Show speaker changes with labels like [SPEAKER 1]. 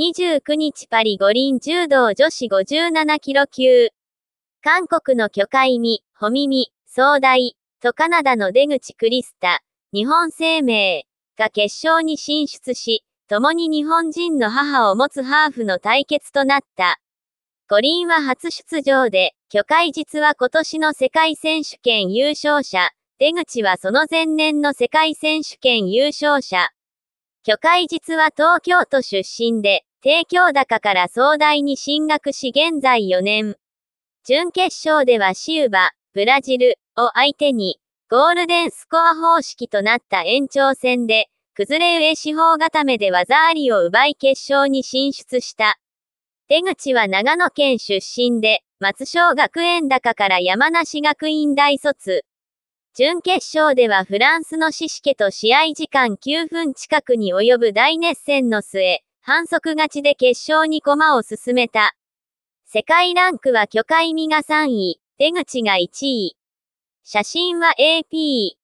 [SPEAKER 1] 29日パリ五輪柔道女子57キロ級。韓国の巨海美、ホミミ、壮大、とカナダの出口クリスタ、日本生命が決勝に進出し、共に日本人の母を持つハーフの対決となった。五輪は初出場で、巨海実は今年の世界選手権優勝者、出口はその前年の世界選手権優勝者。巨海実は東京都出身で、帝京高から壮大に進学し現在4年。準決勝ではシウバ、ブラジルを相手に、ゴールデンスコア方式となった延長戦で、崩れ上四方固めで技ありを奪い決勝に進出した。出口は長野県出身で、松商学園高から山梨学院大卒。準決勝ではフランスのシシケと試合時間9分近くに及ぶ大熱戦の末、反則勝ちで決勝に駒を進めた。世界ランクは巨海美が3位、出口が1位。写真は AP。